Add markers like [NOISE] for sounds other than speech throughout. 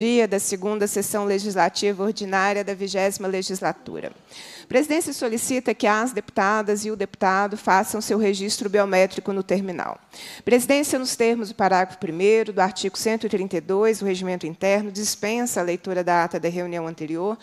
dia da segunda sessão legislativa ordinária da vigésima legislatura. A presidência solicita que as deputadas e o deputado façam seu registro biométrico no terminal. A presidência, nos termos do parágrafo 1 do artigo 132 do Regimento Interno, dispensa a leitura da ata da reunião anterior,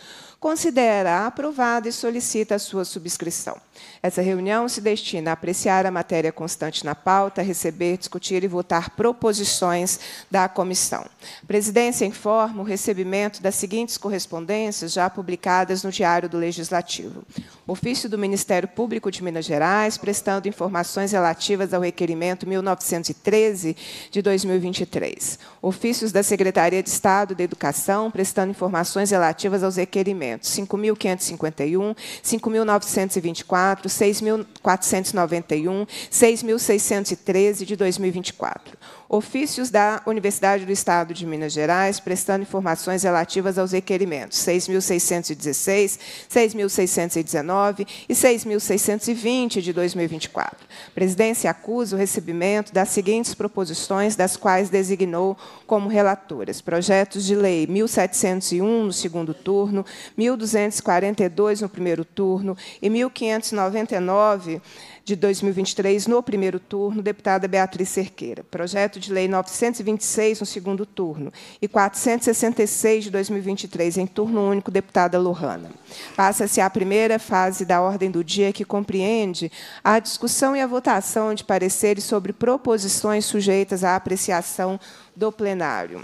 considera aprovada e solicita a sua subscrição. Essa reunião se destina a apreciar a matéria constante na pauta, receber, discutir e votar proposições da comissão. A presidência informa o recebimento das seguintes correspondências já publicadas no Diário do Legislativo. Ofício do Ministério Público de Minas Gerais, prestando informações relativas ao requerimento 1913 de 2023. Ofícios da Secretaria de Estado da Educação, prestando informações relativas aos requerimentos crescimento: 5.551, 5.924, 6.491, 6.613 de 2024. Ofícios da Universidade do Estado de Minas Gerais, prestando informações relativas aos requerimentos 6.616, 6.619 e 6.620 de 2024. A presidência acusa o recebimento das seguintes proposições, das quais designou como relatoras: projetos de lei 1.701 no segundo turno, 1.242 no primeiro turno e 1.599 de 2023, no primeiro turno, deputada Beatriz Cerqueira. Projeto de Lei 926, no segundo turno, e 466 de 2023, em turno único, deputada Lohana. Passa-se a primeira fase da ordem do dia, que compreende a discussão e a votação de pareceres sobre proposições sujeitas à apreciação do plenário.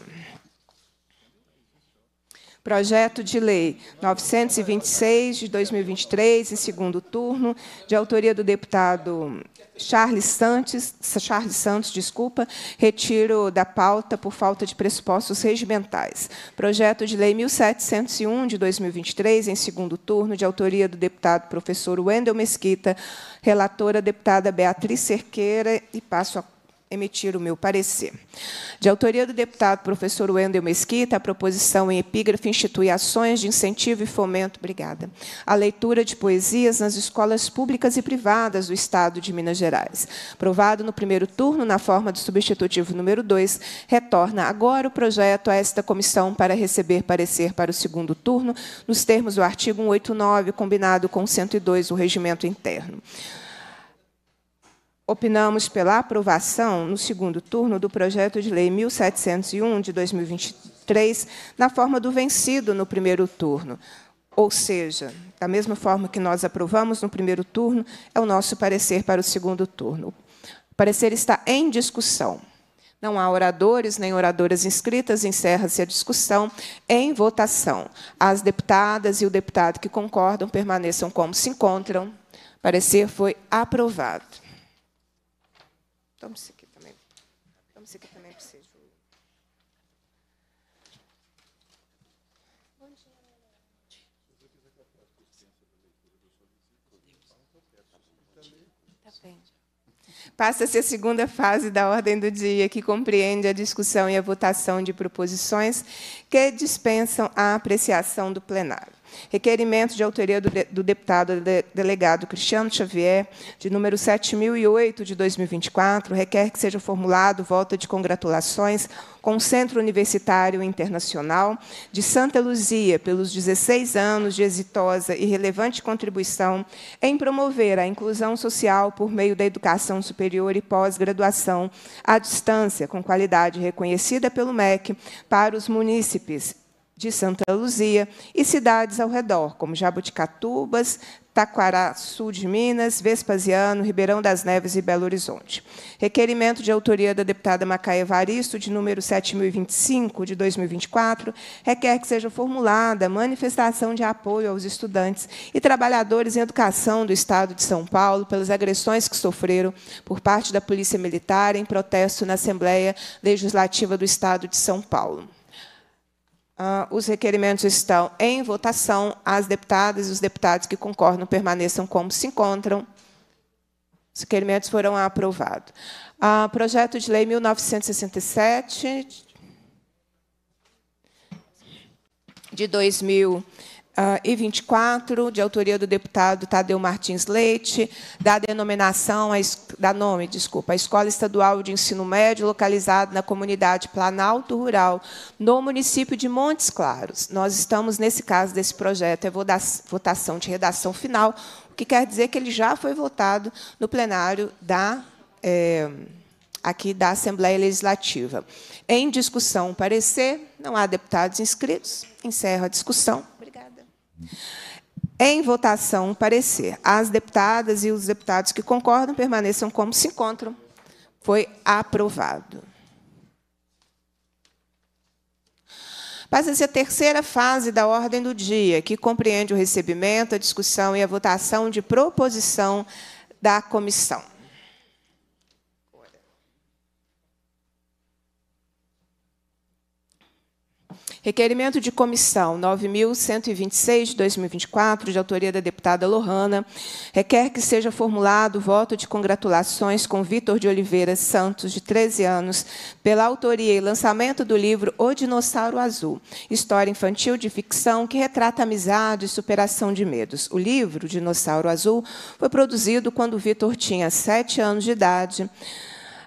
Projeto de Lei 926 de 2023, em segundo turno, de autoria do deputado Charles Santos, Charles Santos, desculpa, retiro da pauta por falta de pressupostos regimentais. Projeto de Lei 1701 de 2023, em segundo turno, de autoria do deputado professor Wendel Mesquita, relatora deputada Beatriz Cerqueira e passo a emitir o meu parecer. De autoria do deputado professor Wendel Mesquita, a proposição em epígrafe institui ações de incentivo e fomento, obrigada, à leitura de poesias nas escolas públicas e privadas do Estado de Minas Gerais. Aprovado no primeiro turno, na forma do substitutivo número 2, retorna agora o projeto a esta comissão para receber parecer para o segundo turno, nos termos do artigo 189, combinado com 102 do Regimento Interno opinamos pela aprovação no segundo turno do projeto de lei 1701 de 2023, na forma do vencido no primeiro turno. Ou seja, da mesma forma que nós aprovamos no primeiro turno, é o nosso parecer para o segundo turno. O parecer está em discussão. Não há oradores nem oradoras inscritas, encerra-se a discussão em votação. As deputadas e o deputado que concordam permaneçam como se encontram. O parecer foi aprovado isso aqui também. isso aqui também Tá bem. Passa-se a segunda fase da ordem do dia, que compreende a discussão e a votação de proposições que dispensam a apreciação do plenário. Requerimento de autoria do, de, do deputado de, delegado Cristiano Xavier, de número 7008 de 2024, requer que seja formulado volta de congratulações com o Centro Universitário Internacional de Santa Luzia pelos 16 anos de exitosa e relevante contribuição em promover a inclusão social por meio da educação superior e pós-graduação à distância, com qualidade reconhecida pelo MEC, para os munícipes de Santa Luzia e cidades ao redor, como Jabuticatubas, Taquará Sul de Minas, Vespasiano, Ribeirão das Neves e Belo Horizonte. Requerimento de autoria da deputada Macaia Varisto, de número 7025, de 2024, requer que seja formulada manifestação de apoio aos estudantes e trabalhadores em educação do Estado de São Paulo pelas agressões que sofreram por parte da Polícia Militar em protesto na Assembleia Legislativa do Estado de São Paulo. Ah, os requerimentos estão em votação. As deputadas e os deputados que concordam permaneçam como se encontram. Os requerimentos foram aprovados. Ah, projeto de Lei 1967, de 2000. Ah, e 24 de autoria do deputado Tadeu Martins Leite, da denominação, da nome, desculpa, a Escola Estadual de Ensino Médio, localizada na comunidade Planalto Rural, no município de Montes Claros. Nós estamos, nesse caso desse projeto, é votação de redação final, o que quer dizer que ele já foi votado no plenário da. É, aqui da Assembleia Legislativa. Em discussão, parecer, não há deputados inscritos. Encerro a discussão. Em votação, parecer. As deputadas e os deputados que concordam permaneçam como se encontram. Foi aprovado. Passa-se a terceira fase da ordem do dia, que compreende o recebimento, a discussão e a votação de proposição da comissão. Requerimento de comissão 9.126, 2024, de autoria da deputada Lohana, requer que seja formulado voto de congratulações com Vitor de Oliveira Santos, de 13 anos, pela autoria e lançamento do livro O Dinossauro Azul, história infantil de ficção que retrata amizade e superação de medos. O livro, Dinossauro Azul, foi produzido quando Vitor tinha 7 anos de idade,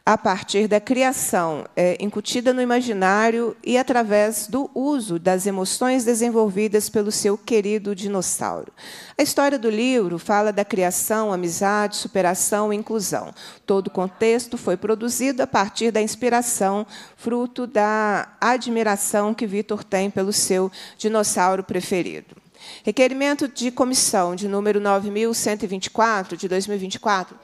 a partir da criação é, incutida no imaginário e através do uso das emoções desenvolvidas pelo seu querido dinossauro. A história do livro fala da criação, amizade, superação e inclusão. Todo o contexto foi produzido a partir da inspiração, fruto da admiração que Vitor tem pelo seu dinossauro preferido. Requerimento de comissão de número 9124 de 2024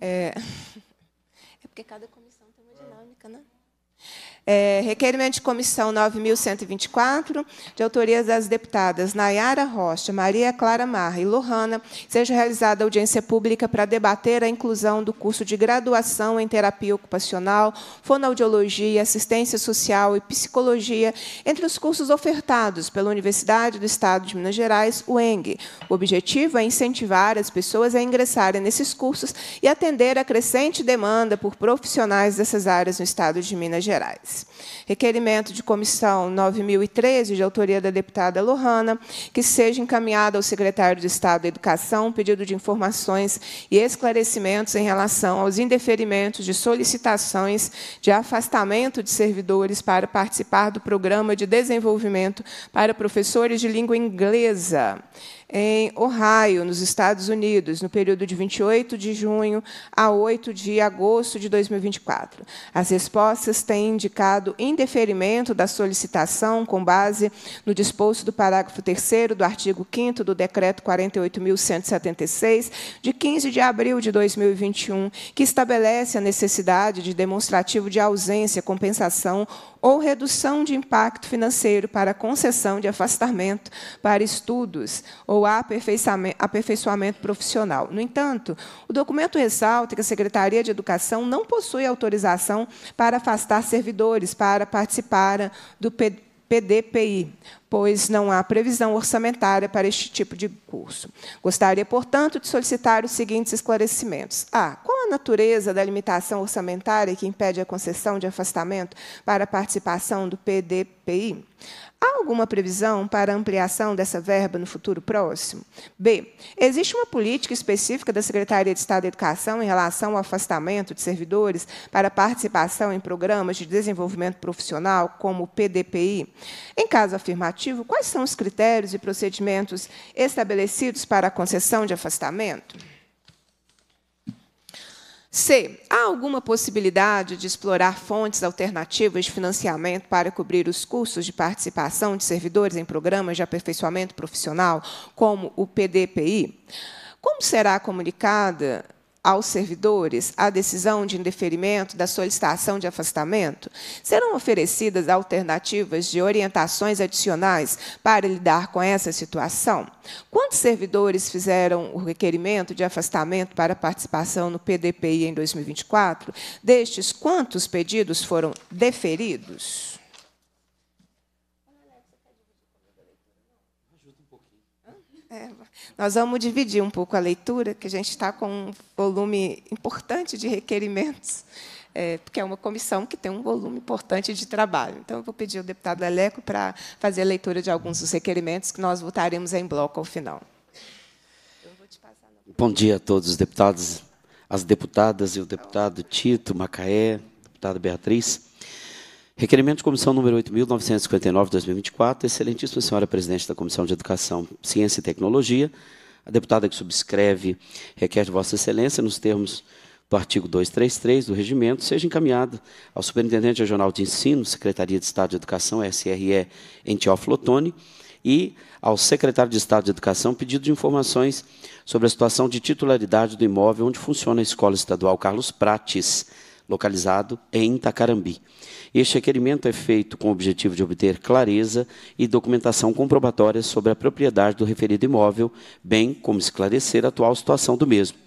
É, [LAUGHS] é porque cada é, requerimento de comissão 9.124, de autoria das deputadas Nayara Rocha, Maria Clara Marra e Lohana, seja realizada audiência pública para debater a inclusão do curso de graduação em terapia ocupacional, fonoaudiologia, assistência social e psicologia entre os cursos ofertados pela Universidade do Estado de Minas Gerais, UENG. O objetivo é incentivar as pessoas a ingressarem nesses cursos e atender à crescente demanda por profissionais dessas áreas no Estado de Minas Gerais. Requerimento de comissão 9013, de autoria da deputada Lohana, que seja encaminhado ao secretário de Estado da Educação um pedido de informações e esclarecimentos em relação aos indeferimentos de solicitações de afastamento de servidores para participar do programa de desenvolvimento para professores de língua inglesa em Ohio, nos Estados Unidos, no período de 28 de junho a 8 de agosto de 2024. As respostas têm indicado indeferimento da solicitação com base no disposto do parágrafo 3 do artigo 5 do Decreto 48.176, de 15 de abril de 2021, que estabelece a necessidade de demonstrativo de ausência, compensação ou redução de impacto financeiro para concessão de afastamento para estudos ou aperfeiçoamento profissional. No entanto, o documento ressalta que a Secretaria de Educação não possui autorização para afastar servidores para participar do PDPI, pois não há previsão orçamentária para este tipo de curso. Gostaria, portanto, de solicitar os seguintes esclarecimentos. A. Qual a natureza da limitação orçamentária que impede a concessão de afastamento para a participação do PDPI? Há alguma previsão para ampliação dessa verba no futuro próximo? B. Existe uma política específica da Secretaria de Estado da Educação em relação ao afastamento de servidores para participação em programas de desenvolvimento profissional, como o PDPI? Em caso afirmativo, normativo, quais são os critérios e procedimentos estabelecidos para a concessão de afastamento? C. Há alguma possibilidade de explorar fontes alternativas de financiamento para cobrir os custos de participação de servidores em programas de aperfeiçoamento profissional, como o PDPI? Como será comunicada aos servidores a decisão de indeferimento da solicitação de afastamento? Serão oferecidas alternativas de orientações adicionais para lidar com essa situação? Quantos servidores fizeram o requerimento de afastamento para participação no PDPI em 2024? Destes, quantos pedidos foram deferidos? É, nós vamos dividir um pouco a leitura, que a gente está com um volume importante de requerimentos, é, porque é uma comissão que tem um volume importante de trabalho. Então, eu vou pedir ao deputado Leleco para fazer a leitura de alguns dos requerimentos que nós votaremos em bloco ao final. Bom dia a todos os deputados, as deputadas e o deputado Tito, Macaé, deputada Beatriz. Requerimento de comissão número 8.959-2024, excelentíssima senhora presidente da Comissão de Educação, Ciência e Tecnologia, a deputada que subscreve requer de Vossa Excelência, nos termos do artigo 233 do regimento, seja encaminhada ao Superintendente Regional de Ensino, Secretaria de Estado de Educação, SRE, em Teófilo e ao Secretário de Estado de Educação pedido de informações sobre a situação de titularidade do imóvel onde funciona a Escola Estadual Carlos Prates, localizado em Itacarambi. Este requerimento é feito com o objetivo de obter clareza e documentação comprobatória sobre a propriedade do referido imóvel, bem como esclarecer a atual situação do mesmo.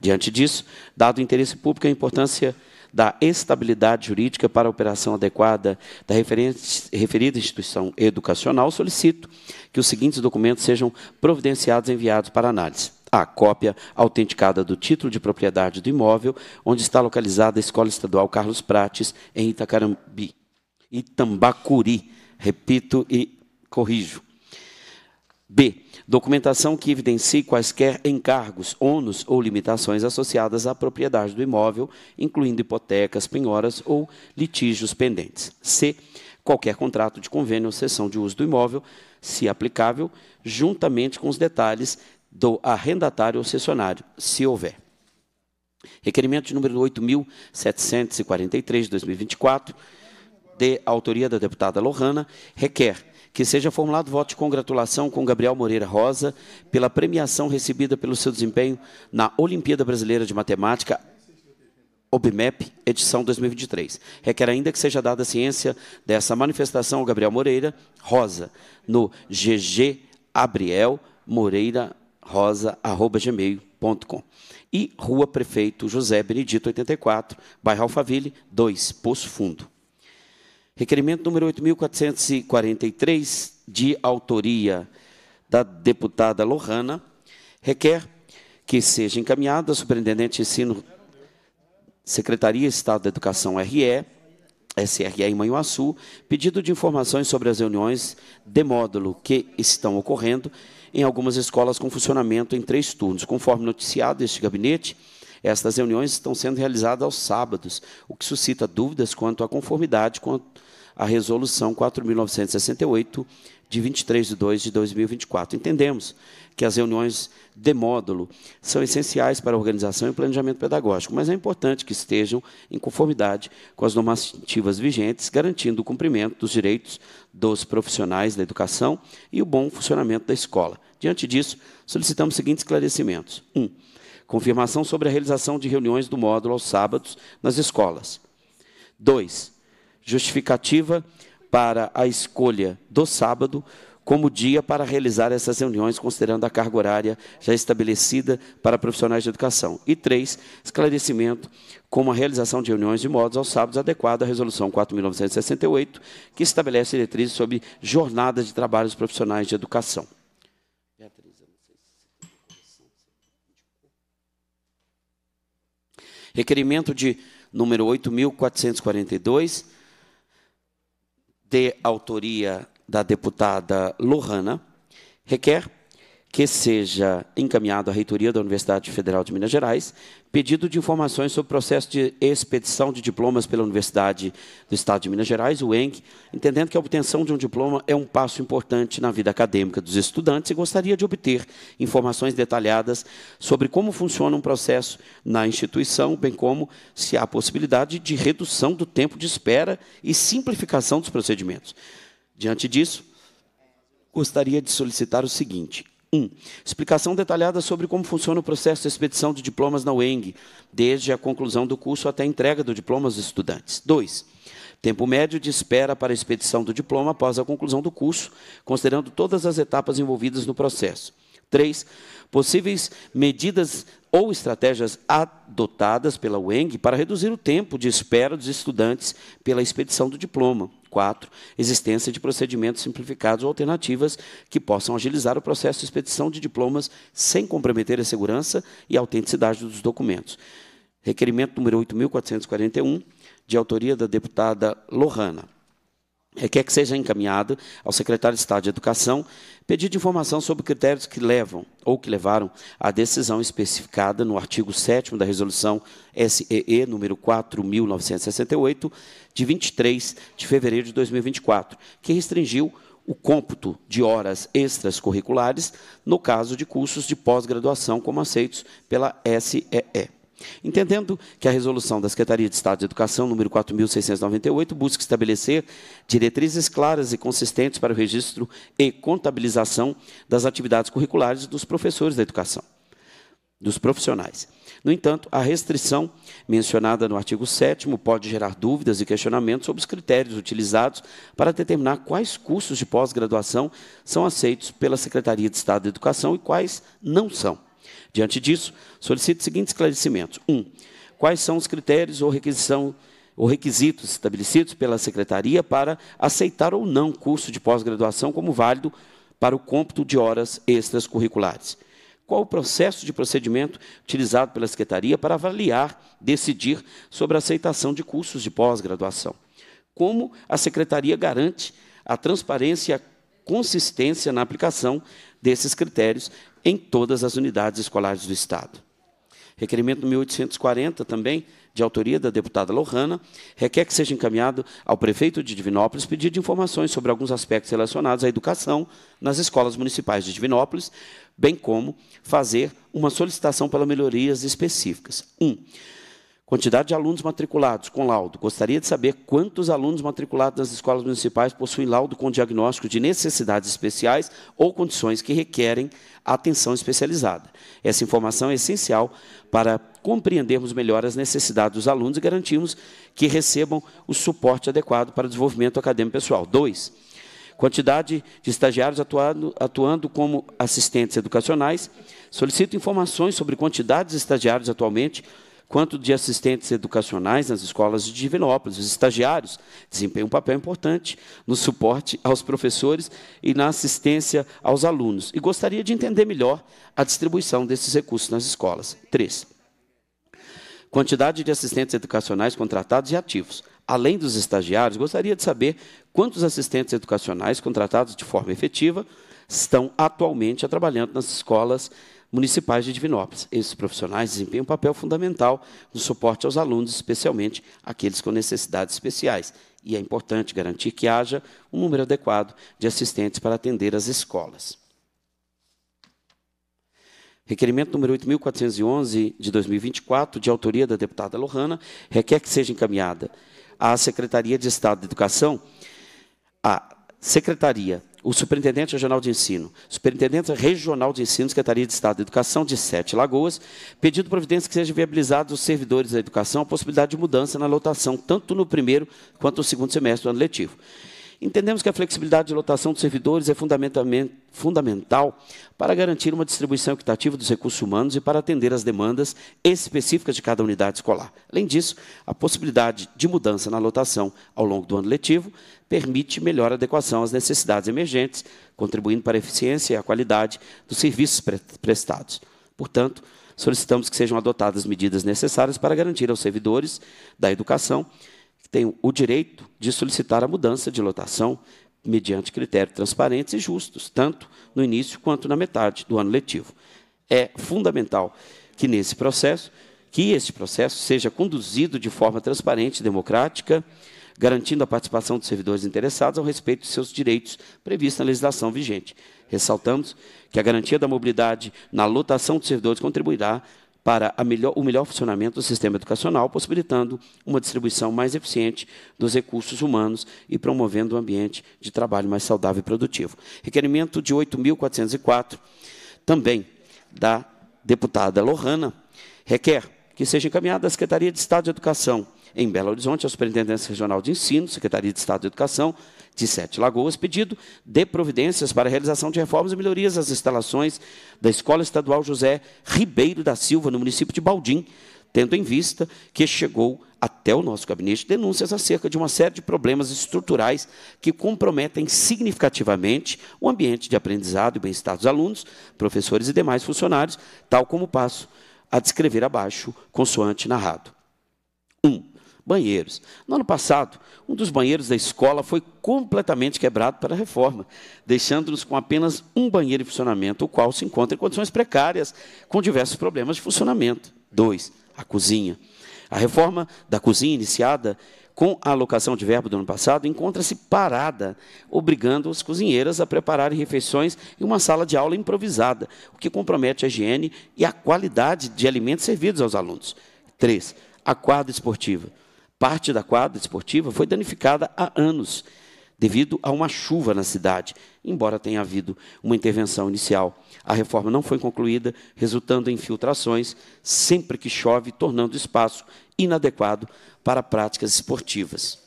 Diante disso, dado o interesse público e a importância da estabilidade jurídica para a operação adequada da referida instituição educacional, solicito que os seguintes documentos sejam providenciados e enviados para análise a cópia autenticada do título de propriedade do imóvel, onde está localizada a Escola Estadual Carlos Prates, em Itacarambi, Itambacuri. Repito e corrijo. B. Documentação que evidencie quaisquer encargos, ônus ou limitações associadas à propriedade do imóvel, incluindo hipotecas, penhoras ou litígios pendentes. C. Qualquer contrato de convênio ou cessão de uso do imóvel, se aplicável, juntamente com os detalhes do arrendatário ou cessionário, se houver. Requerimento de número 8.743, de 2024, de autoria da deputada Lohana, requer que seja formulado voto de congratulação com Gabriel Moreira Rosa pela premiação recebida pelo seu desempenho na Olimpíada Brasileira de Matemática, OBMEP, edição 2023. Requer ainda que seja dada ciência dessa manifestação ao Gabriel Moreira Rosa, no GG Abriel Moreira rosa@gmail.com e Rua Prefeito José Benedito 84, bairro Alfaville, 2, Poço Fundo. Requerimento número 8443 de autoria da deputada Lohana requer que seja encaminhada à Superintendente de Ensino Secretaria Estado da Educação RE SRE em Manhuaçu, pedido de informações sobre as reuniões de módulo que estão ocorrendo em algumas escolas com funcionamento em três turnos. Conforme noticiado este gabinete, estas reuniões estão sendo realizadas aos sábados, o que suscita dúvidas quanto à conformidade com a Resolução 4.968, de 23 de 2 de 2024. Entendemos que as reuniões de módulo são essenciais para a organização e planejamento pedagógico, mas é importante que estejam em conformidade com as normativas vigentes, garantindo o cumprimento dos direitos dos profissionais da educação e o bom funcionamento da escola. Diante disso, solicitamos os seguintes esclarecimentos. 1. Um, confirmação sobre a realização de reuniões do módulo aos sábados nas escolas. 2. Justificativa para a escolha do sábado como dia para realizar essas reuniões, considerando a carga horária já estabelecida para profissionais de educação. E três, esclarecimento como a realização de reuniões de modos aos sábados adequada à Resolução 4.968, que estabelece diretrizes sobre jornadas de trabalho dos profissionais de educação. Requerimento de número 8.442, de autoria da deputada Lohana, requer que seja encaminhado à reitoria da Universidade Federal de Minas Gerais pedido de informações sobre o processo de expedição de diplomas pela Universidade do Estado de Minas Gerais, o ENG, entendendo que a obtenção de um diploma é um passo importante na vida acadêmica dos estudantes e gostaria de obter informações detalhadas sobre como funciona um processo na instituição, bem como se há possibilidade de redução do tempo de espera e simplificação dos procedimentos. Diante disso, gostaria de solicitar o seguinte: 1. Explicação detalhada sobre como funciona o processo de expedição de diplomas na UENG, desde a conclusão do curso até a entrega do diploma aos estudantes. 2. Tempo médio de espera para a expedição do diploma após a conclusão do curso, considerando todas as etapas envolvidas no processo. 3. Possíveis medidas ou estratégias adotadas pela UENG para reduzir o tempo de espera dos estudantes pela expedição do diploma. 4, existência de procedimentos simplificados ou alternativas que possam agilizar o processo de expedição de diplomas sem comprometer a segurança e a autenticidade dos documentos. Requerimento número 8.441, de autoria da deputada Lohana requer é, que seja encaminhado ao secretário de Estado de Educação pedido de informação sobre critérios que levam ou que levaram à decisão especificada no artigo 7 da resolução SEE número 4968 de 23 de fevereiro de 2024, que restringiu o cômputo de horas extras curriculares no caso de cursos de pós-graduação como aceitos pela SEE. Entendendo que a resolução da Secretaria de Estado de Educação, número 4.698, busca estabelecer diretrizes claras e consistentes para o registro e contabilização das atividades curriculares dos professores da educação, dos profissionais. No entanto, a restrição mencionada no artigo 7 pode gerar dúvidas e questionamentos sobre os critérios utilizados para determinar quais cursos de pós-graduação são aceitos pela Secretaria de Estado de Educação e quais não são. Diante disso, solicito os seguintes esclarecimentos. Um, quais são os critérios ou requisição ou requisitos estabelecidos pela secretaria para aceitar ou não curso de pós-graduação como válido para o cômputo de horas extras curriculares? Qual o processo de procedimento utilizado pela secretaria para avaliar, decidir sobre a aceitação de cursos de pós-graduação? Como a secretaria garante a transparência e a consistência na aplicação desses critérios em todas as unidades escolares do Estado. Requerimento 1840, também, de autoria da deputada Lohana, requer que seja encaminhado ao prefeito de Divinópolis pedido de informações sobre alguns aspectos relacionados à educação nas escolas municipais de Divinópolis, bem como fazer uma solicitação para melhorias específicas. 1. Um, Quantidade de alunos matriculados com laudo. Gostaria de saber quantos alunos matriculados nas escolas municipais possuem laudo com diagnóstico de necessidades especiais ou condições que requerem atenção especializada. Essa informação é essencial para compreendermos melhor as necessidades dos alunos e garantirmos que recebam o suporte adequado para o desenvolvimento acadêmico pessoal. Dois, quantidade de estagiários atuando, atuando como assistentes educacionais. Solicito informações sobre quantidades de estagiários atualmente quanto de assistentes educacionais nas escolas de Divinópolis. Os estagiários desempenham um papel importante no suporte aos professores e na assistência aos alunos. E gostaria de entender melhor a distribuição desses recursos nas escolas. Três, quantidade de assistentes educacionais contratados e ativos. Além dos estagiários, gostaria de saber quantos assistentes educacionais contratados de forma efetiva estão atualmente trabalhando nas escolas municipais de Divinópolis. Esses profissionais desempenham um papel fundamental no suporte aos alunos, especialmente aqueles com necessidades especiais. E é importante garantir que haja um número adequado de assistentes para atender as escolas. Requerimento número 8.411 de 2024, de autoria da deputada Lohana, requer que seja encaminhada à Secretaria de Estado de Educação a Secretaria o superintendente regional de ensino, superintendente regional de ensino, Secretaria de Estado de Educação de Sete Lagoas, pedido providência que seja viabilizado os servidores da educação a possibilidade de mudança na lotação, tanto no primeiro quanto no segundo semestre do ano letivo. Entendemos que a flexibilidade de lotação dos servidores é fundamental para garantir uma distribuição equitativa dos recursos humanos e para atender às demandas específicas de cada unidade escolar. Além disso, a possibilidade de mudança na lotação ao longo do ano letivo permite melhor adequação às necessidades emergentes, contribuindo para a eficiência e a qualidade dos serviços pre prestados. Portanto, solicitamos que sejam adotadas medidas necessárias para garantir aos servidores da educação tem o direito de solicitar a mudança de lotação mediante critérios transparentes e justos, tanto no início quanto na metade do ano letivo. É fundamental que nesse processo, que esse processo seja conduzido de forma transparente e democrática, garantindo a participação dos servidores interessados ao respeito de seus direitos previstos na legislação vigente. Ressaltamos que a garantia da mobilidade na lotação dos servidores contribuirá para melhor, o melhor funcionamento do sistema educacional, possibilitando uma distribuição mais eficiente dos recursos humanos e promovendo um ambiente de trabalho mais saudável e produtivo. Requerimento de 8.404, também da deputada Lohana, requer que seja encaminhada à Secretaria de Estado de Educação em Belo Horizonte, à Superintendência Regional de Ensino, Secretaria de Estado de Educação, de Sete Lagoas, pedido de providências para a realização de reformas e melhorias às instalações da Escola Estadual José Ribeiro da Silva, no município de Baldim, tendo em vista que chegou até o nosso gabinete denúncias acerca de uma série de problemas estruturais que comprometem significativamente o ambiente de aprendizado e bem-estar dos alunos, professores e demais funcionários, tal como passo a descrever abaixo, consoante narrado. 1. Um, banheiros. No ano passado, um dos banheiros da escola foi completamente quebrado pela reforma, deixando-nos com apenas um banheiro em funcionamento, o qual se encontra em condições precárias, com diversos problemas de funcionamento. Dois, a cozinha. A reforma da cozinha iniciada com a alocação de verbo do ano passado, encontra-se parada, obrigando as cozinheiras a prepararem refeições em uma sala de aula improvisada, o que compromete a higiene e a qualidade de alimentos servidos aos alunos. 3. A quadra esportiva parte da quadra esportiva foi danificada há anos, devido a uma chuva na cidade, embora tenha havido uma intervenção inicial. A reforma não foi concluída, resultando em infiltrações sempre que chove, tornando o espaço inadequado para práticas esportivas.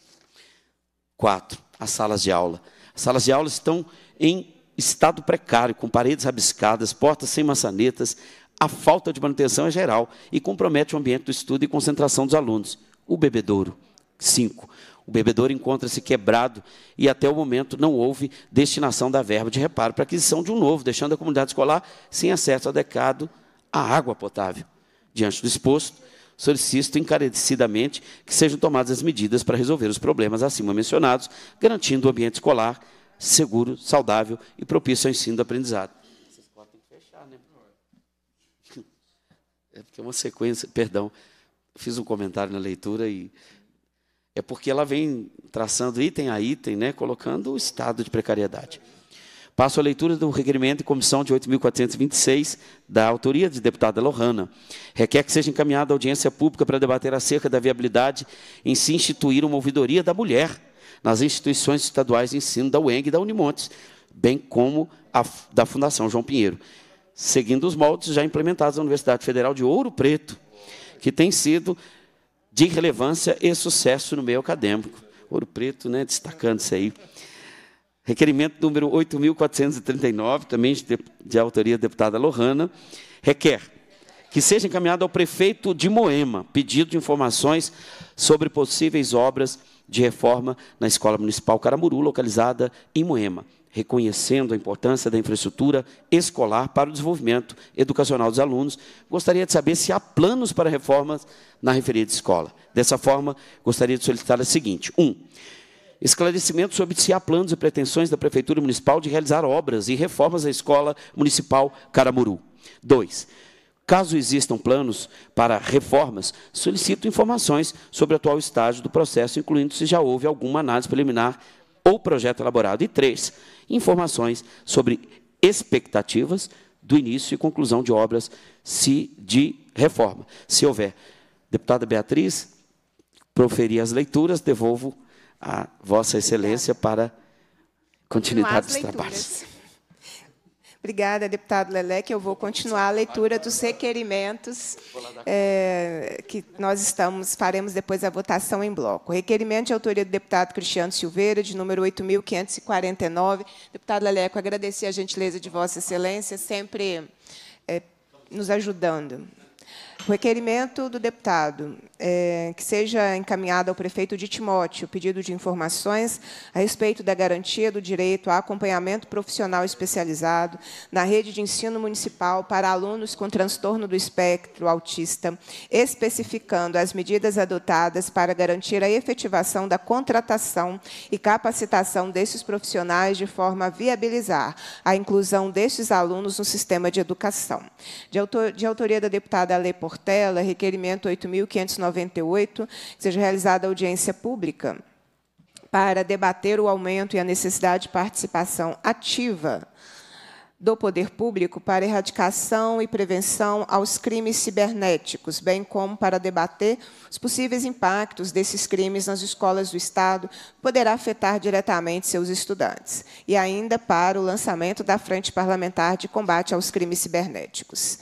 4. As salas de aula. As salas de aula estão em estado precário, com paredes rabiscadas, portas sem maçanetas. A falta de manutenção é geral e compromete o ambiente do estudo e concentração dos alunos o bebedouro. 5. O bebedouro encontra-se quebrado e até o momento não houve destinação da verba de reparo para aquisição de um novo, deixando a comunidade escolar sem acesso adequado à água potável. Diante do exposto, solicito encarecidamente que sejam tomadas as medidas para resolver os problemas acima mencionados, garantindo o ambiente escolar seguro, saudável e propício ao ensino do aprendizado. Essa escola tem que fechar, né? [LAUGHS] É porque é uma sequência, perdão, fiz um comentário na leitura e é porque ela vem traçando item a item, né, colocando o estado de precariedade. Passo a leitura do requerimento de comissão de 8.426, da autoria de deputada Lohana. Requer que seja encaminhada audiência pública para debater acerca da viabilidade em se instituir uma ouvidoria da mulher nas instituições estaduais de ensino da UENG e da Unimontes, bem como a, da Fundação João Pinheiro, seguindo os moldes já implementados na Universidade Federal de Ouro Preto, que tem sido de relevância e sucesso no meio acadêmico. Ouro Preto, né, destacando isso aí. Requerimento número 8.439, também de, de autoria da deputada Lohana, requer que seja encaminhado ao prefeito de Moema pedido de informações sobre possíveis obras de reforma na Escola Municipal Caramuru, localizada em Moema reconhecendo a importância da infraestrutura escolar para o desenvolvimento educacional dos alunos, gostaria de saber se há planos para reformas na referida escola. Dessa forma, gostaria de solicitar o seguinte: Um, esclarecimento sobre se há planos e pretensões da Prefeitura Municipal de realizar obras e reformas da Escola Municipal Caramuru. dois, Caso existam planos para reformas, solicito informações sobre o atual estágio do processo, incluindo se já houve alguma análise preliminar ou projeto elaborado. E três, informações sobre expectativas do início e conclusão de obras se de reforma. Se houver. Deputada Beatriz, proferir as leituras, devolvo a Vossa Excelência para continuidade dos leituras. trabalhos. Obrigada, deputado Leleque. Eu vou continuar a leitura dos requerimentos é, que nós estamos faremos depois a votação em bloco. Requerimento de autoria do deputado Cristiano Silveira, de número 8.549. Deputado Leleco, agradecer a gentileza de Vossa Excelência, sempre é, nos ajudando. O requerimento do deputado é, que seja encaminhado ao prefeito de Timóteo o pedido de informações a respeito da garantia do direito a acompanhamento profissional especializado na rede de ensino municipal para alunos com transtorno do espectro autista, especificando as medidas adotadas para garantir a efetivação da contratação e capacitação desses profissionais de forma a viabilizar a inclusão desses alunos no sistema de educação. De, autor, de autoria da deputada Alepo. Portela, requerimento 8.598, seja realizada audiência pública para debater o aumento e a necessidade de participação ativa do poder público para erradicação e prevenção aos crimes cibernéticos, bem como para debater os possíveis impactos desses crimes nas escolas do Estado, poderá afetar diretamente seus estudantes, e ainda para o lançamento da Frente Parlamentar de Combate aos Crimes Cibernéticos.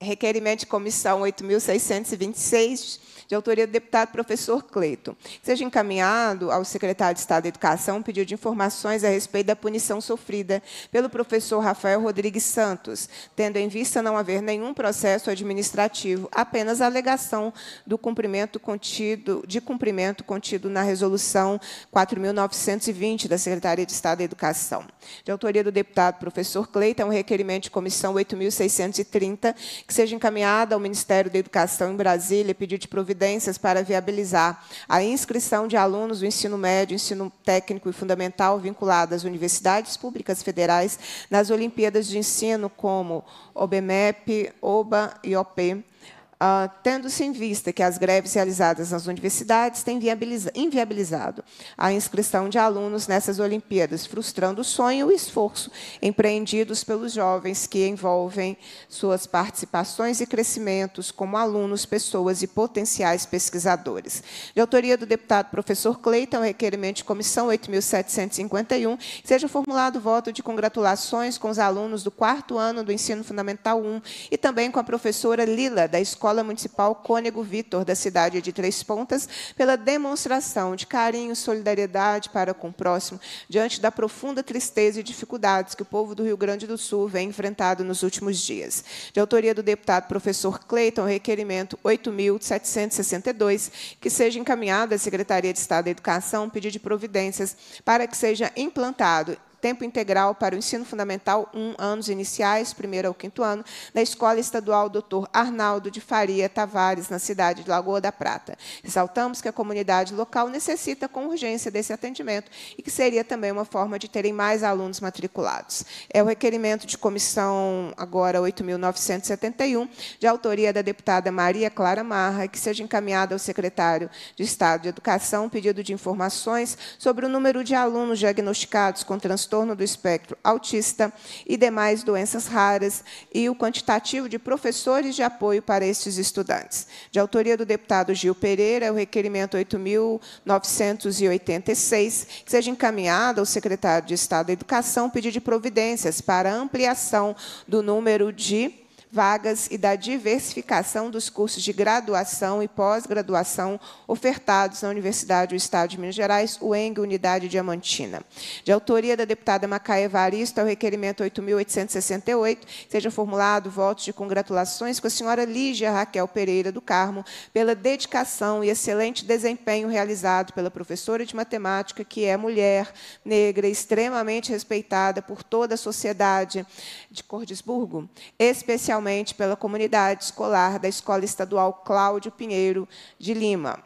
Requerimento de comissão 8.626, de autoria do deputado professor Cleito, que seja encaminhado ao secretário de Estado da Educação um pedido de informações a respeito da punição sofrida pelo professor Rafael Rodrigues Santos, tendo em vista não haver nenhum processo administrativo, apenas a alegação do cumprimento contido, de cumprimento contido na resolução 4.920 da Secretaria de Estado da Educação. De autoria do deputado professor Cleito, é um requerimento de comissão 8.630, que seja encaminhado ao Ministério da Educação em Brasília, pedido de providência providências para viabilizar a inscrição de alunos do ensino médio, ensino técnico e fundamental vinculadas às universidades públicas federais nas Olimpíadas de Ensino, como OBMEP, OBA e OP, Uh, ah, tendo-se em vista que as greves realizadas nas universidades têm inviabilizado a inscrição de alunos nessas Olimpíadas, frustrando o sonho e o esforço empreendidos pelos jovens que envolvem suas participações e crescimentos como alunos, pessoas e potenciais pesquisadores. De autoria do deputado professor Cleiton, é requerimento de comissão 8.751, seja formulado voto de congratulações com os alunos do quarto ano do ensino fundamental 1 e também com a professora Lila, da Escola Escola Municipal Cônego Vitor, da cidade de Três Pontas, pela demonstração de carinho e solidariedade para com o próximo, diante da profunda tristeza e dificuldades que o povo do Rio Grande do Sul vem enfrentado nos últimos dias. De autoria do deputado professor Cleiton, requerimento 8.762, que seja encaminhado à Secretaria de Estado da Educação pedir pedido de providências para que seja implantado tempo integral para o ensino fundamental 1, anos iniciais, primeiro ao quinto ano, na Escola Estadual Dr. Arnaldo de Faria Tavares, na cidade de Lagoa da Prata. Ressaltamos que a comunidade local necessita com urgência desse atendimento e que seria também uma forma de terem mais alunos matriculados. É o requerimento de comissão agora 8.971, de autoria da deputada Maria Clara Marra, que seja encaminhado ao secretário de Estado de Educação pedido de informações sobre o número de alunos diagnosticados com transtorno transtorno do espectro autista e demais doenças raras, e o quantitativo de professores de apoio para estes estudantes. De autoria do deputado Gil Pereira, o requerimento 8.986, que seja encaminhado ao secretário de Estado da Educação pedir de providências para ampliação do número de vagas e da diversificação dos cursos de graduação e pós-graduação ofertados na Universidade do Estado de Minas Gerais, UENG, Unidade Diamantina. De autoria da deputada Macaé Evaristo, ao requerimento 8.868, seja formulado votos de congratulações com a senhora Lígia Raquel Pereira do Carmo pela dedicação e excelente desempenho realizado pela professora de matemática, que é mulher, negra, extremamente respeitada por toda a sociedade de Cordisburgo, especialmente especialmente pela comunidade escolar da Escola Estadual Cláudio Pinheiro de Lima.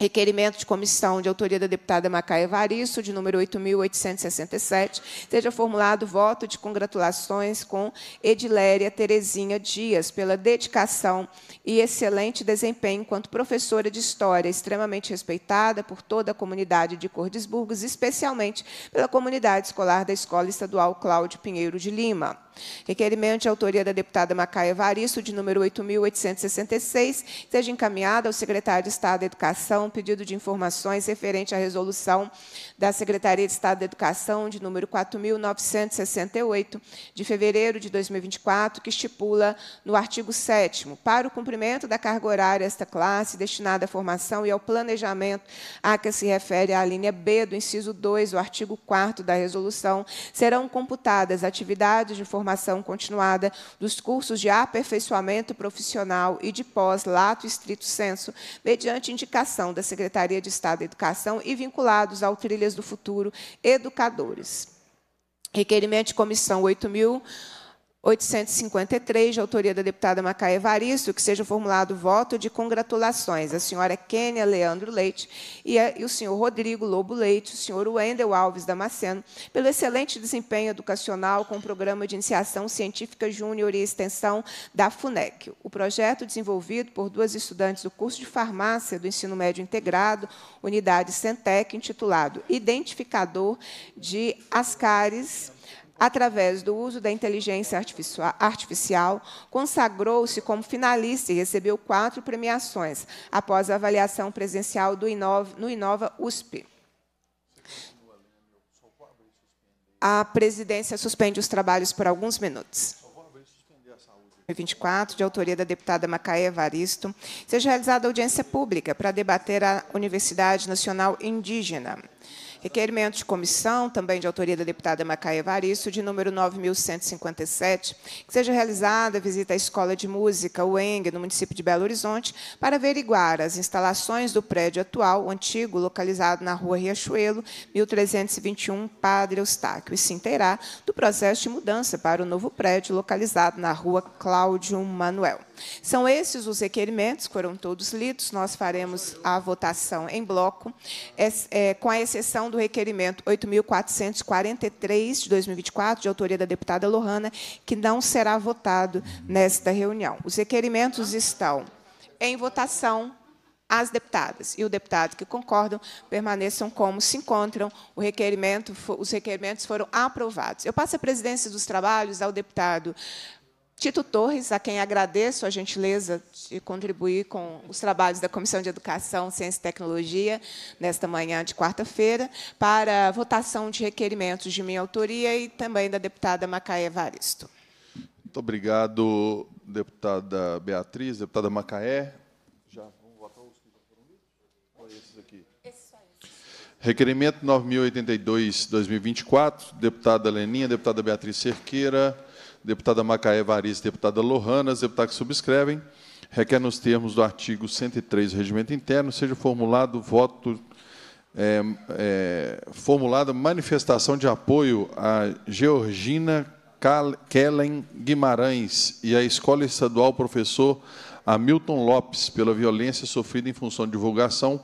Requerimento de comissão de autoria da deputada Macaia Varisso, de número 8.867, seja formulado voto de congratulações com Ediléria Terezinha Dias pela dedicação e excelente desempenho enquanto professora de História, extremamente respeitada por toda a comunidade de Cordesburgos, especialmente pela comunidade escolar da Escola Estadual Cláudio Pinheiro de Lima. Requerimento de autoria da deputada Macaia Varisto, de número 8.866, seja encaminhada ao secretário de Estado da Educação, pedido de informações referente à resolução da Secretaria de Estado da Educação, de número 4.968, de fevereiro de 2024, que estipula no artigo 7 para o cumprimento da carga horária esta classe, destinada à formação e ao planejamento a que se refere a linha B do inciso 2 do artigo 4 da resolução, serão computadas atividades de formação formação continuada, dos cursos de aperfeiçoamento profissional e de pós, lato estrito senso, mediante indicação da Secretaria de Estado da Educação e vinculados ao Trilhas do Futuro Educadores. Requerimento de comissão 8.000. 853, de autoria da deputada Macaia Evaristo, que seja formulado voto de congratulações à senhora Kênia Leandro Leite e, a, e o senhor Rodrigo Lobo Leite, o senhor Wendel Alves Damasceno, pelo excelente desempenho educacional com o Programa de Iniciação Científica Júnior e Extensão da FUNEC. O projeto, desenvolvido por duas estudantes do curso de Farmácia do Ensino Médio Integrado, Unidade Centec, intitulado Identificador de Ascaris através do uso da inteligência artificial, consagrou-se como finalista e recebeu quatro premiações após a avaliação presencial Inova, no Inova USP. A presidência suspende os trabalhos por alguns minutos. 2024, de autoria da deputada Macaé Evaristo, seja realizada audiência pública para debater a Universidade Nacional Indígena. Requerimento de comissão, também de autoria da deputada Macaia Varício, de número 9.157, que seja realizada a visita à Escola de Música UENG, no município de Belo Horizonte, para averiguar as instalações do prédio atual, o antigo, localizado na rua Riachuelo, 1321, Padre Eustáquio, e se inteirar do processo de mudança para o novo prédio, localizado na rua Cláudio Manuel. São esses os requerimentos, foram todos lidos, nós faremos a votação em bloco, é, é, com a exceção do requerimento 8.443 de 2024, de autoria da deputada Lohana, que não será votado nesta reunião. Os requerimentos estão em votação as deputadas e o deputado que concordam permaneçam como se encontram. Requerimento, os requerimentos foram aprovados. Eu passo a presidência dos trabalhos ao deputado Tito Torres, a quem agradeço a gentileza de contribuir com os trabalhos da Comissão de Educação, Ciência e Tecnologia, nesta manhã de quarta-feira, para votação de requerimentos de minha autoria e também da deputada Macaé Varisto. Muito obrigado, deputada Beatriz, deputada Macaé. Já vamos votar os que foram lidos? esses aqui? Requerimento 9082-2024, deputada Leninha, deputada Beatriz Cerqueira deputada Macaé Varis, deputada Lohana, os deputados que subscrevem, requer nos termos do artigo 103 do Regimento Interno, seja formulado voto é, é, formulada manifestação de apoio a Georgina Kellen Guimarães e à Escola Estadual Professor Hamilton Lopes pela violência sofrida em função de divulgação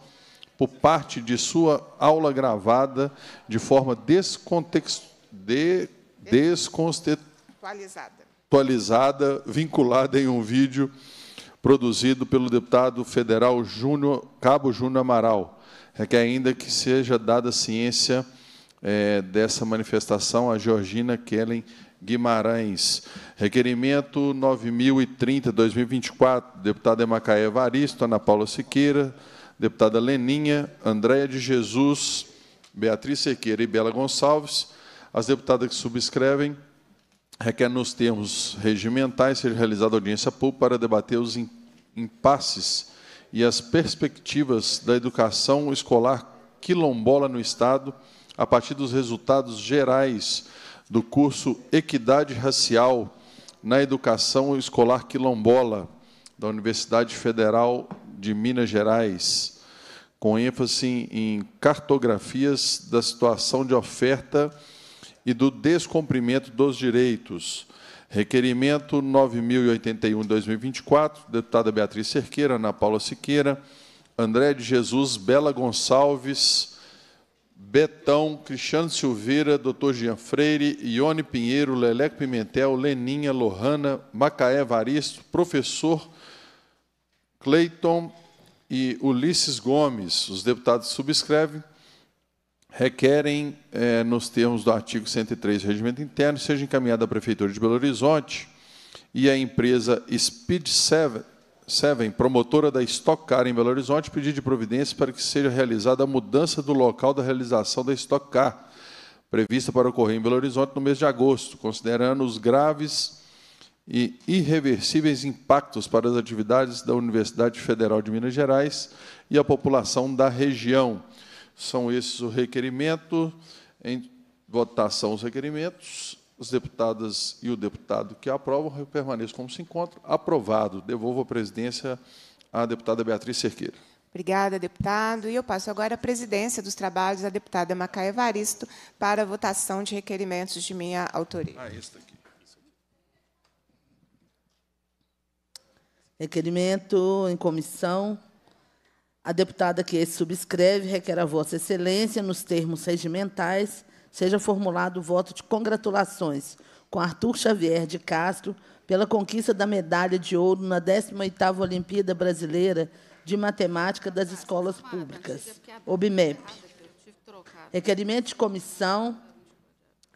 por parte de sua aula gravada de forma descontext... de... desconstitucional Atualizada. Atualizada, vinculada em um vídeo produzido pelo deputado federal Júnior, Cabo Júnior Amaral. Requer é ainda que seja dada ciência é, dessa manifestação a Georgina Kellen Guimarães. Requerimento 9030, 2024, deputada Emacaé Varisto, Ana Paula Siqueira, deputada Leninha, Andréia de Jesus, Beatriz Sequeira e Bela Gonçalves. As deputadas que subscrevem requer nos termos regimentais seja realizada audiência pública para debater os impasses e as perspectivas da educação escolar quilombola no Estado, a partir dos resultados gerais do curso Equidade Racial na Educação Escolar Quilombola, da Universidade Federal de Minas Gerais, com ênfase em cartografias da situação de oferta e do descumprimento dos direitos. Requerimento 9081-2024, deputada Beatriz Cerqueira, Ana Paula Siqueira, André de Jesus, Bela Gonçalves, Betão, Cristiano Silveira, Dr. Jean Freire, Ione Pinheiro, Leleco Pimentel, Leninha, Lohana, Macaé Varisto, professor Cleiton e Ulisses Gomes. Os deputados subscrevem requerem, é, nos termos do artigo 103 do Regimento Interno, seja encaminhada à Prefeitura de Belo Horizonte e à empresa Speed 7, 7 promotora da Stock Car em Belo Horizonte, pedir de providência para que seja realizada a mudança do local da realização da Stock Car, prevista para ocorrer em Belo Horizonte no mês de agosto, considerando os graves e irreversíveis impactos para as atividades da Universidade Federal de Minas Gerais e a população da região são esses o requerimento. Em votação os requerimentos. Os deputadas e o deputado que aprovam permaneçam como se encontram. Aprovado. Devolvo a presidência à deputada Beatriz Cerqueira. Obrigada, deputado. E eu passo agora a presidência dos trabalhos à deputada Macaia Varisto para a votação de requerimentos de minha autoria. Ah, Requerimento em comissão a deputada que esse subscreve requer a Vossa Excelência, nos termos regimentais, seja formulado o voto de congratulações com Arthur Xavier de Castro pela conquista da medalha de ouro na 18ª Olimpíada Brasileira de Matemática das Escolas Públicas, OBMEP. Né? Requerimento de comissão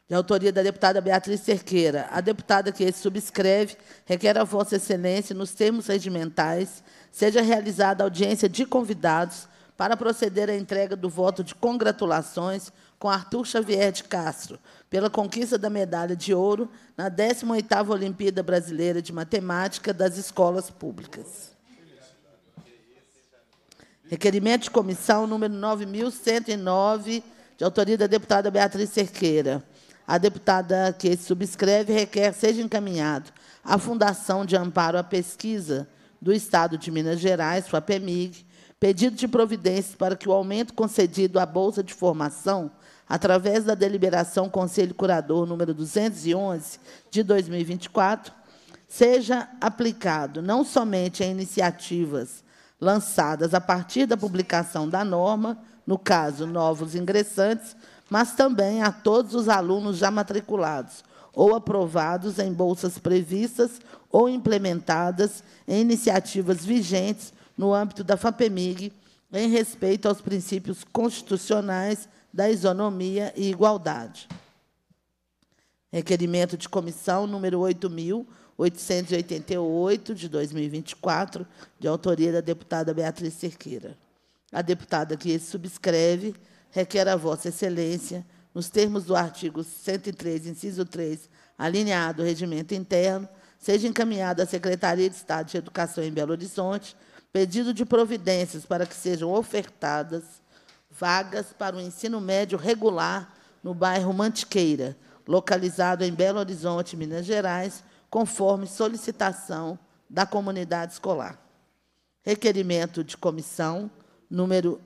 de autoria da deputada Beatriz Cerqueira. A deputada que esse subscreve requer a Vossa Excelência, nos termos regimentais, seja realizada audiência de convidados para proceder à entrega do voto de congratulações com Arthur Xavier de Castro pela conquista da medalha de ouro na 18ª Olimpíada Brasileira de Matemática das Escolas Públicas. Requerimento de comissão número 9109, de autoria da deputada Beatriz Cerqueira. A deputada que subscreve requer seja encaminhado à Fundação de Amparo à Pesquisa do Estado de Minas Gerais, sua PEMIG, pedido de providência para que o aumento concedido à Bolsa de Formação, através da deliberação Conselho Curador número 211 de 2024, seja aplicado não somente a iniciativas lançadas a partir da publicação da norma, no caso, novos ingressantes, mas também a todos os alunos já matriculados ou aprovados em bolsas previstas ou implementadas em iniciativas vigentes no âmbito da FAPEMIG, em respeito aos princípios constitucionais da isonomia e igualdade. Requerimento de comissão número 8.888, de 2024, de autoria da deputada Beatriz Cerqueira. A deputada que subscreve requer a Vossa Excelência, nos termos do artigo 103, inciso 3, alinhado ao regimento interno, seja encaminhado à Secretaria de Estado de Educação em Belo Horizonte pedido de providências para que sejam ofertadas vagas para o ensino médio regular no bairro Mantiqueira, localizado em Belo Horizonte, Minas Gerais, conforme solicitação da comunidade escolar. Requerimento de comissão número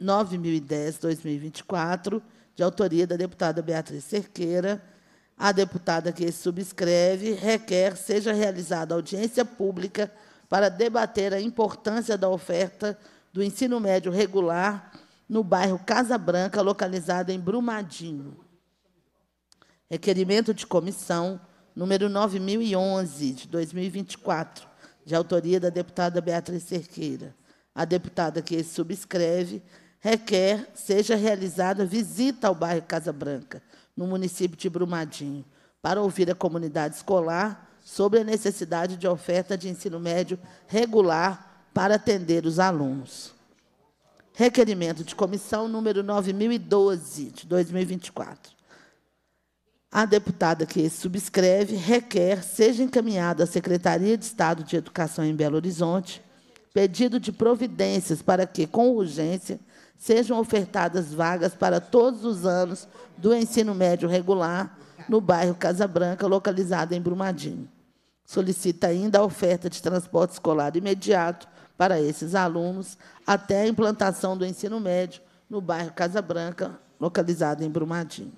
9010-2024, de autoria da deputada Beatriz Cerqueira, a deputada que subscreve requer seja realizada audiência pública para debater a importância da oferta do ensino médio regular no bairro Casa Branca, localizado em Brumadinho. Requerimento de comissão número 9011 de 2024, de autoria da deputada Beatriz Cerqueira. A deputada que subscreve requer seja realizada visita ao bairro Casa Branca, no município de Brumadinho, para ouvir a comunidade escolar sobre a necessidade de oferta de ensino médio regular para atender os alunos. Requerimento de comissão número 9012 de 2024. A deputada que subscreve requer seja encaminhado à Secretaria de Estado de Educação em Belo Horizonte pedido de providências para que, com urgência, sejam ofertadas vagas para todos os anos do ensino médio regular no bairro Casa Branca, localizado em Brumadinho. Solicita ainda a oferta de transporte escolar imediato para esses alunos até a implantação do ensino médio no bairro Casa Branca, localizado em Brumadinho.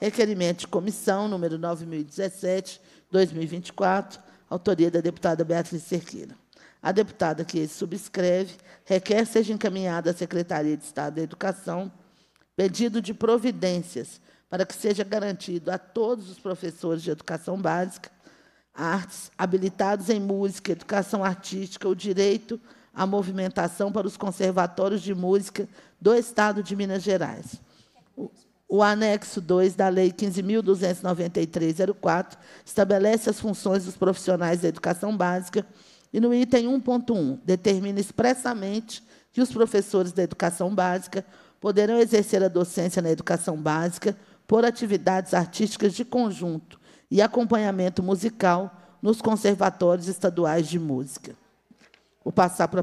Requerimento de comissão número 9017, 2024, autoria da deputada Beatriz Cerqueira. A deputada que subscreve requer seja encaminhada à Secretaria de Estado da Educação pedido de providências para que seja garantido a todos os professores de educação básica, artes, habilitados em música, educação artística, o direito à movimentação para os conservatórios de música do Estado de Minas Gerais. O, anexo 2 da Lei 15.293.04 estabelece as funções dos profissionais da educação básica e no item 1.1, determina expressamente que os professores da educação básica poderão exercer a docência na educação básica por atividades artísticas de conjunto e acompanhamento musical nos conservatórios estaduais de música. Vou passar para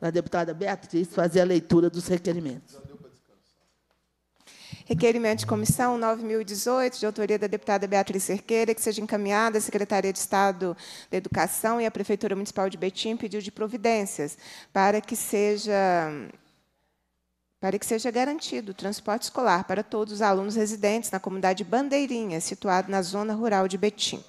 a deputada Beatriz fazer a leitura dos requerimentos. Requerimento de comissão 9018, de autoria da deputada Beatriz Cerqueira, que seja encaminhada à Secretaria de Estado da Educação e à Prefeitura Municipal de Betim pediu de providências para que seja para que seja garantido o transporte escolar para todos os alunos residentes na comunidade Bandeirinha, situada na zona rural de Betim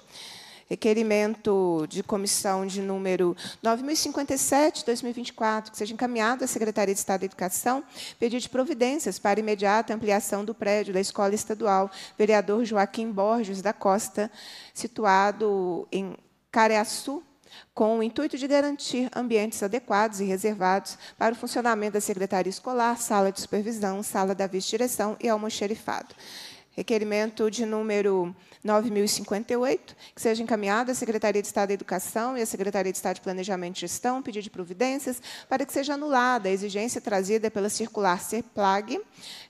requerimento de comissão de número 9057, 2024, que seja encaminhado à Secretaria de Estado da Educação, pedido de providências para imediata ampliação do prédio da Escola Estadual Vereador Joaquim Borges da Costa, situado em Careaçu, com o intuito de garantir ambientes adequados e reservados para o funcionamento da secretaria escolar, sala de supervisão, sala da vice-direção e almoxerifado. Requerimento de número 9058, que seja encaminhado à Secretaria de Estado da Educação e à Secretaria de Estado de Planejamento e Gestão, pedido de providências, para que seja anulada a exigência trazida pela circular CEPLAG,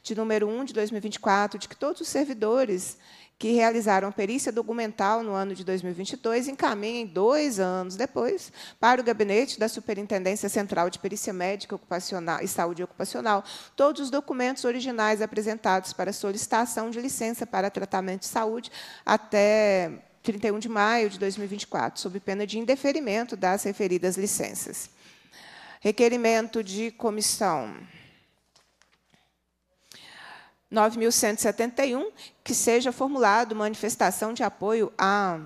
de número 1 de 2024, de que todos os servidores que realizaram perícia documental no ano de 2022 encaminhem, dois anos depois, para o gabinete da Superintendência Central de Perícia Médica Ocupacional e Saúde Ocupacional todos os documentos originais apresentados para solicitação de licença para tratamento de saúde até 31 de maio de 2024, sob pena de indeferimento das referidas licenças. Requerimento de comissão. 9.171, que seja formulado manifestação de apoio a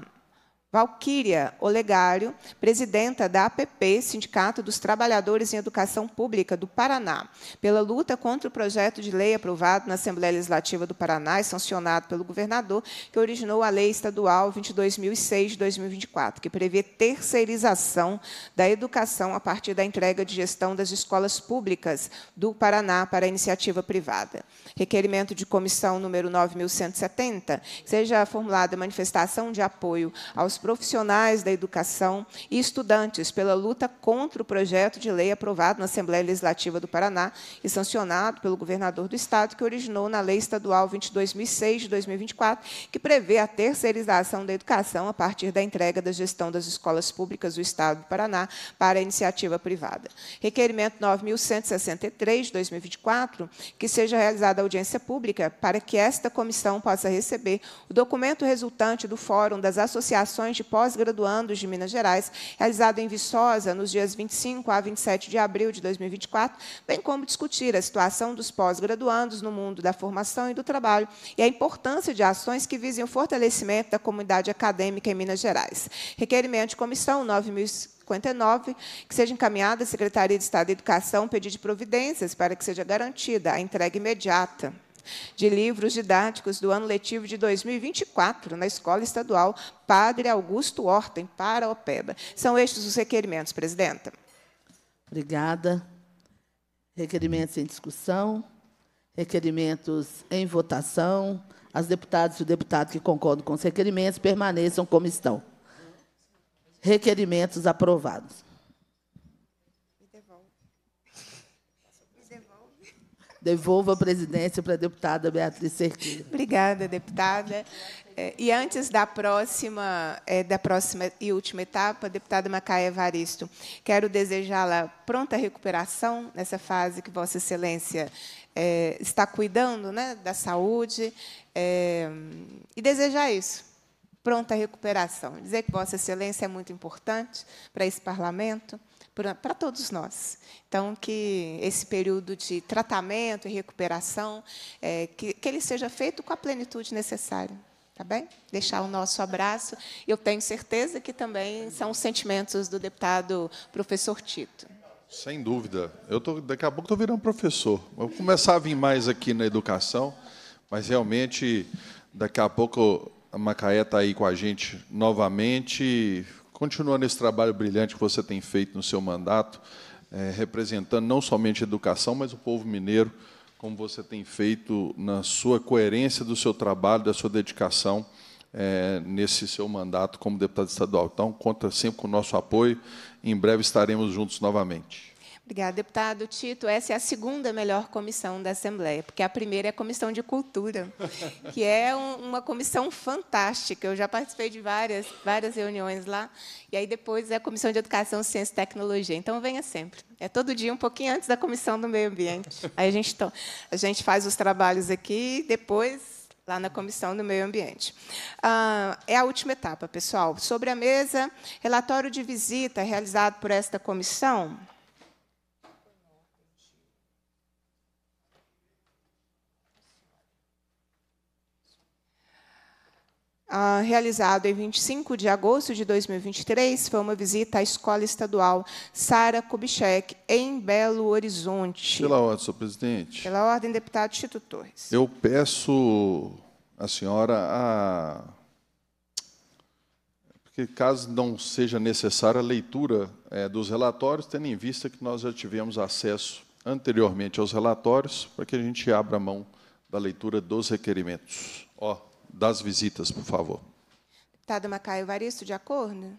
Valquíria Olegário, presidenta da APP, Sindicato dos Trabalhadores em Educação Pública do Paraná, pela luta contra o projeto de lei aprovado na Assembleia Legislativa do Paraná e sancionado pelo governador, que originou a Lei Estadual 22.006 de 2024, que prevê terceirização da educação a partir da entrega de gestão das escolas públicas do Paraná para iniciativa privada. Requerimento de comissão número 9.170, seja formulada manifestação de apoio aos profissionais da educação e estudantes pela luta contra o projeto de lei aprovado na Assembleia Legislativa do Paraná e sancionado pelo governador do Estado, que originou na Lei Estadual 22.006 de 2024, que prevê a terceirização da educação a partir da entrega da gestão das escolas públicas do Estado do Paraná para a iniciativa privada. Requerimento 9.163 de 2024, que seja realizada audiência pública para que esta comissão possa receber o documento resultante do Fórum das Associações formações de pós-graduandos de Minas Gerais, realizado em Viçosa nos dias 25 a 27 de abril de 2024, bem como discutir a situação dos pós-graduandos no mundo da formação e do trabalho e a importância de ações que visem o fortalecimento da comunidade acadêmica em Minas Gerais. Requerimento de comissão 9.000 que seja encaminhada à Secretaria de Estado da Educação pedir pedido de providências para que seja garantida a entrega imediata de livros didáticos do ano letivo de 2024 na Escola Estadual Padre Augusto Horta, em Paraopeba. São estes os requerimentos, presidenta. Obrigada. Requerimentos em discussão, requerimentos em votação. As deputadas e o deputado que concordam com os requerimentos permaneçam como estão. Requerimentos aprovados. Devolvo a presidência para a deputada Beatriz Cerqueira. Obrigada, deputada. É, e antes da próxima, é, da próxima e última etapa, deputada Macaia Evaristo, quero desejá-la pronta recuperação nessa fase que Vossa Excelência é, está cuidando né, da saúde e desejar isso, pronta recuperação. Dizer que Vossa Excelência é muito importante para esse parlamento, para todos nós. Então, que esse período de tratamento e recuperação, é, que, que ele seja feito com a plenitude necessária. Tá bem? Deixar o nosso abraço. Eu tenho certeza que também são os sentimentos do deputado professor Tito. Sem dúvida. Eu tô, daqui a pouco estou virando professor. Eu vou começar a vir mais aqui na educação, mas realmente, daqui a pouco a Macaé está aí com a gente novamente, Continuando esse trabalho brilhante que você tem feito no seu mandato, é, representando não somente a educação, mas o povo mineiro, como você tem feito na sua coerência do seu trabalho, da sua dedicação é, nesse seu mandato como deputado estadual. Então, conta sempre com o nosso apoio. Em breve estaremos juntos novamente. Obrigada, deputado Tito. Essa é a segunda melhor comissão da Assembleia, porque a primeira é a Comissão de Cultura, [LAUGHS] que é um, uma comissão fantástica. Eu já participei de várias, várias reuniões lá. E aí depois é a Comissão de Educação, Ciência e Tecnologia. Então venha sempre. É todo dia um pouquinho antes da Comissão do Meio Ambiente. Aí a gente, a gente faz os trabalhos aqui, depois lá na Comissão do Meio Ambiente. Ah, é a última etapa, pessoal. Sobre a mesa, relatório de visita realizado por esta comissão. Ah, realizado em 25 de agosto de 2023, foi uma visita à Escola Estadual Sara Kubitschek, em Belo Horizonte. Pela ordem, senhor presidente. Pela ordem, deputado Tito Torres. Eu peço à senhora a. Porque, caso não seja necessária a leitura é, dos relatórios, tendo em vista que nós já tivemos acesso anteriormente aos relatórios, para que a gente abra a mão da leitura dos requerimentos. Ó. Oh das visitas, por favor. Deputado tá, Macaio Varisto, de acordo?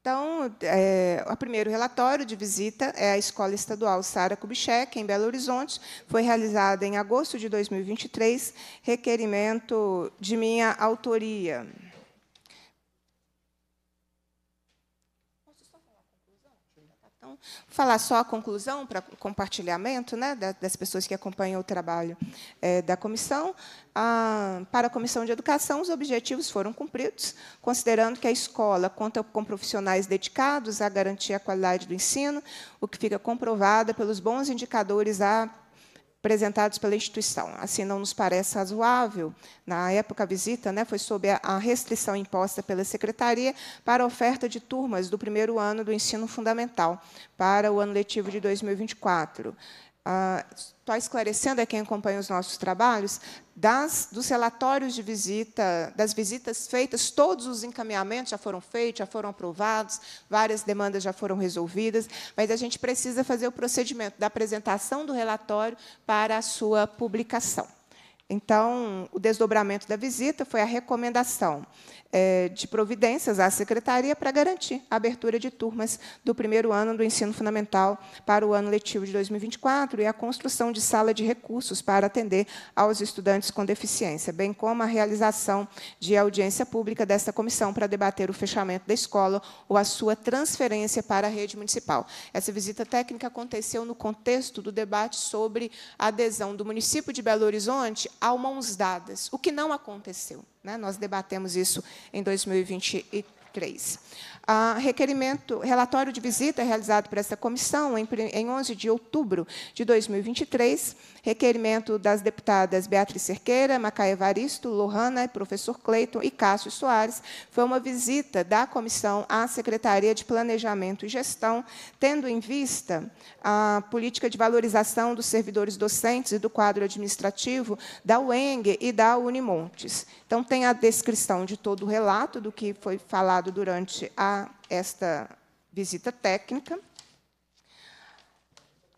Então, é, o primeiro relatório de visita é a Escola Estadual Sara Kubitschek, em Belo Horizonte. Foi realizada em agosto de 2023, requerimento de minha autoria. Vou falar só a conclusão para compartilhamento né, das pessoas que acompanham o trabalho é, da comissão. Ah, para a comissão de educação, os objetivos foram cumpridos, considerando que a escola conta com profissionais dedicados a garantir a qualidade do ensino, o que fica comprovado pelos bons indicadores a apresentados pela instituição. Assim, não nos parece razoável. Na época, a visita né, foi sob a restrição imposta pela Secretaria para a oferta de turmas do primeiro ano do ensino fundamental para o ano letivo de 2024 estou tá uh, esclarecendo a quem acompanha os nossos trabalhos, das, dos relatórios de visita, das visitas feitas, todos os encaminhamentos já foram feitos, já foram aprovados, várias demandas já foram resolvidas, mas a gente precisa fazer o procedimento da apresentação do relatório para a sua publicação. Então, o desdobramento da visita foi a recomendação é, de providências à secretaria para garantir a abertura de turmas do primeiro ano do ensino fundamental para o ano letivo de 2024 e a construção de sala de recursos para atender aos estudantes com deficiência, bem como a realização de audiência pública desta comissão para debater o fechamento da escola ou a sua transferência para a rede municipal. Essa visita técnica aconteceu no contexto do debate sobre a adesão do município de Belo Horizonte a mãos dadas, o que não aconteceu. Né? Nós debatemos isso em 2023 requerimento, relatório de visita realizado por essa comissão em, 11 de outubro de 2023, requerimento das deputadas Beatriz Cerqueira, Macaia Varisto, Lohana, professor Cleiton e Cássio Soares, foi uma visita da comissão à Secretaria de Planejamento e Gestão, tendo em vista a política de valorização dos servidores docentes e do quadro administrativo da UENG e da Unimontes. Então, tem a descrição de todo o relato do que foi falado durante a esta visita técnica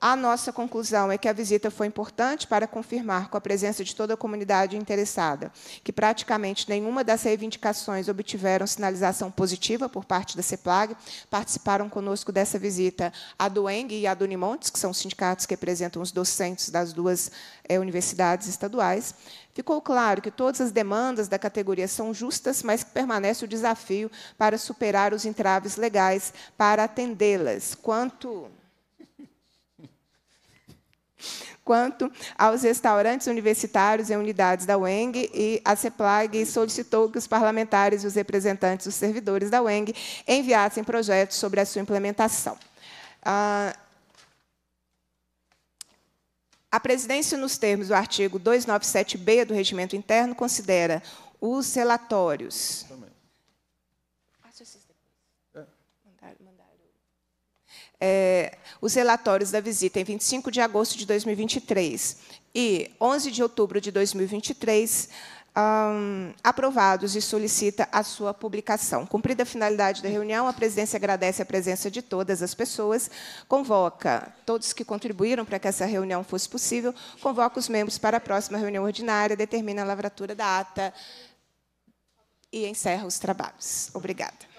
a nossa conclusão é que a visita foi importante para confirmar, com a presença de toda a comunidade interessada, que praticamente nenhuma das reivindicações obtiveram sinalização positiva por parte da CEPLAG. Participaram conosco dessa visita a Doeng e a Dunimontes, que são os sindicatos que representam os docentes das duas é, universidades estaduais. Ficou claro que todas as demandas da categoria são justas, mas que permanece o desafio para superar os entraves legais para atendê-las. Quanto Quanto aos restaurantes universitários e unidades da UENG, e a CEPLAG solicitou que os parlamentares e os representantes dos servidores da UENG enviassem projetos sobre a sua implementação. Ah, a presidência, nos termos do artigo 297B do Regimento Interno, considera os relatórios é, os relatórios da visita em 25 de agosto de 2023 e 11 de outubro de 2023, um, aprovados e solicita a sua publicação. Cumprida a finalidade da reunião, a presidência agradece a presença de todas as pessoas, convoca todos que contribuíram para que essa reunião fosse possível, convoca os membros para a próxima reunião ordinária, determina a lavratura da ata e encerra os trabalhos. Obrigada.